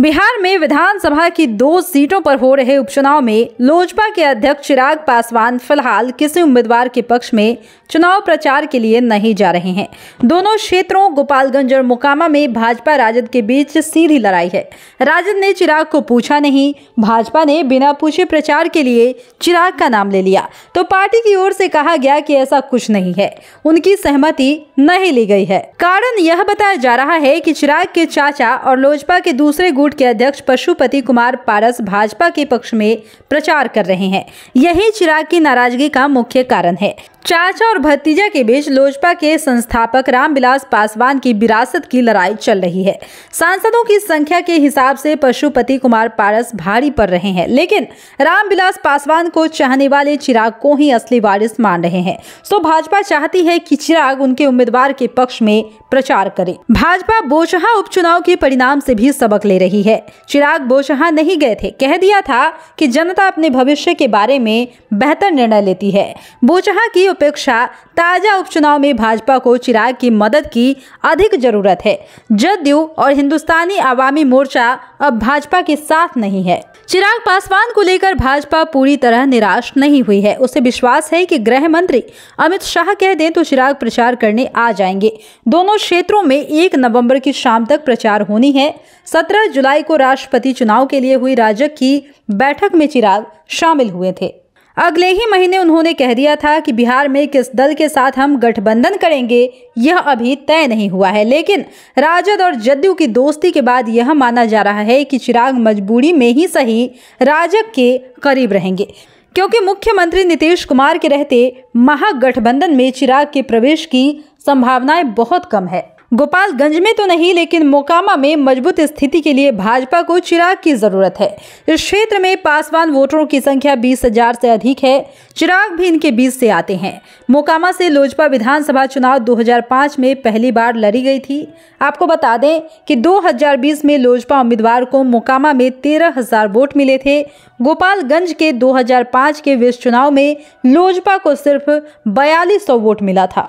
बिहार में विधानसभा की दो सीटों पर हो रहे उपचुनाव में लोजपा के अध्यक्ष चिराग पासवान फिलहाल किसी उम्मीदवार के पक्ष में चुनाव प्रचार के लिए नहीं जा रहे हैं दोनों क्षेत्रों गोपालगंज और मोकामा में भाजपा राजद के बीच सीधी लड़ाई है राजद ने चिराग को पूछा नहीं भाजपा ने बिना पूछे प्रचार के लिए चिराग का नाम ले लिया तो पार्टी की ओर से कहा गया कि ऐसा कुछ नहीं है उनकी सहमति नहीं ली गई है कारण यह बताया जा रहा है कि चिराग के चाचा और लोजपा के दूसरे गुट के अध्यक्ष पशुपति कुमार पारस भाजपा के पक्ष में प्रचार कर रहे हैं यही चिराग की नाराजगी का मुख्य कारण है चाचा और भतीजा के बीच लोजपा के संस्थापक रामविलास पासवान की विरासत की लड़ाई चल रही है सांसदों की संख्या के हिसाब से पशुपति कुमार पारस भारी पड़ रहे हैं लेकिन रामविलास पासवान को चाहने वाले चिराग को ही असली वारिस मान रहे हैं तो भाजपा चाहती है कि चिराग उनके उम्मीदवार के पक्ष में प्रचार करे भाजपा बोचहा उपचुनाव के परिणाम से भी सबक ले रही है चिराग बोचहा नहीं गए थे कह दिया था की जनता अपने भविष्य के बारे में बेहतर निर्णय लेती है बोचहा की अपेक्षा ताज़ा उपचुनाव में भाजपा को चिराग की मदद की अधिक जरूरत है जदयू और हिंदुस्तानी आवामी मोर्चा अब भाजपा के साथ नहीं है चिराग पासवान को लेकर भाजपा पूरी तरह निराश नहीं हुई है उसे विश्वास है कि गृह मंत्री अमित शाह कह दें तो चिराग प्रचार करने आ जाएंगे दोनों क्षेत्रों में एक नवम्बर की शाम तक प्रचार होनी है सत्रह जुलाई को राष्ट्रपति चुनाव के लिए हुई राजक की बैठक में चिराग शामिल हुए थे अगले ही महीने उन्होंने कह दिया था कि बिहार में किस दल के साथ हम गठबंधन करेंगे यह अभी तय नहीं हुआ है लेकिन राजद और जदयू की दोस्ती के बाद यह माना जा रहा है कि चिराग मजबूरी में ही सही राजग के करीब रहेंगे क्योंकि मुख्यमंत्री नीतीश कुमार के रहते महागठबंधन में चिराग के प्रवेश की संभावनाएं बहुत कम है गोपालगंज में तो नहीं लेकिन मोकामा में मजबूत स्थिति के लिए भाजपा को चिराग की जरूरत है इस क्षेत्र में पासवान वोटरों की संख्या बीस हजार से अधिक है चिराग भी इनके बीच से आते हैं मोकामा से लोजपा विधानसभा चुनाव 2005 में पहली बार लड़ी गई थी आपको बता दें कि 2020 में लोजपा उम्मीदवार को मोकामा में तेरह हजार वोट मिले थे गोपालगंज के दो के विश्व चुनाव में लोजपा को सिर्फ बयालीस वोट मिला था